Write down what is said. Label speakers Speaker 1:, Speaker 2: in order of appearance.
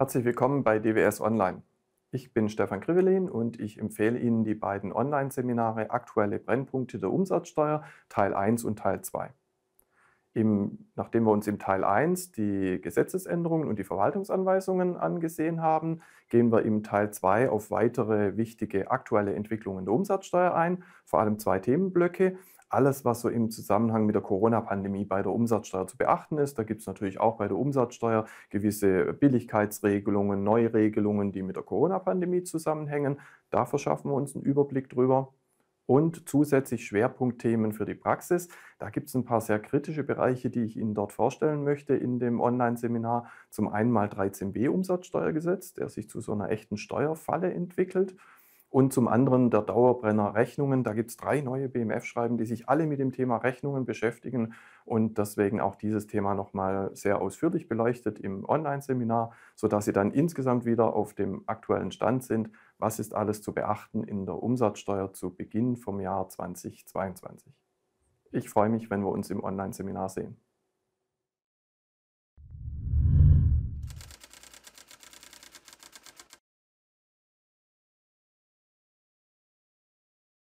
Speaker 1: Herzlich willkommen bei DWS Online. Ich bin Stefan Krivelin und ich empfehle Ihnen die beiden Online-Seminare Aktuelle Brennpunkte der Umsatzsteuer Teil 1 und Teil 2. Im, nachdem wir uns im Teil 1 die Gesetzesänderungen und die Verwaltungsanweisungen angesehen haben, gehen wir im Teil 2 auf weitere wichtige aktuelle Entwicklungen der Umsatzsteuer ein, vor allem zwei Themenblöcke alles, was so im Zusammenhang mit der Corona-Pandemie bei der Umsatzsteuer zu beachten ist. Da gibt es natürlich auch bei der Umsatzsteuer gewisse Billigkeitsregelungen, Neuregelungen, die mit der Corona-Pandemie zusammenhängen. Da verschaffen wir uns einen Überblick drüber und zusätzlich Schwerpunktthemen für die Praxis. Da gibt es ein paar sehr kritische Bereiche, die ich Ihnen dort vorstellen möchte in dem Online-Seminar. Zum einen mal 13b Umsatzsteuergesetz, der sich zu so einer echten Steuerfalle entwickelt und zum anderen der Dauerbrenner Rechnungen. Da gibt es drei neue BMF-Schreiben, die sich alle mit dem Thema Rechnungen beschäftigen und deswegen auch dieses Thema nochmal sehr ausführlich beleuchtet im Online-Seminar, sodass Sie dann insgesamt wieder auf dem aktuellen Stand sind. Was ist alles zu beachten in der Umsatzsteuer zu Beginn vom Jahr 2022? Ich freue mich, wenn wir uns im Online-Seminar sehen.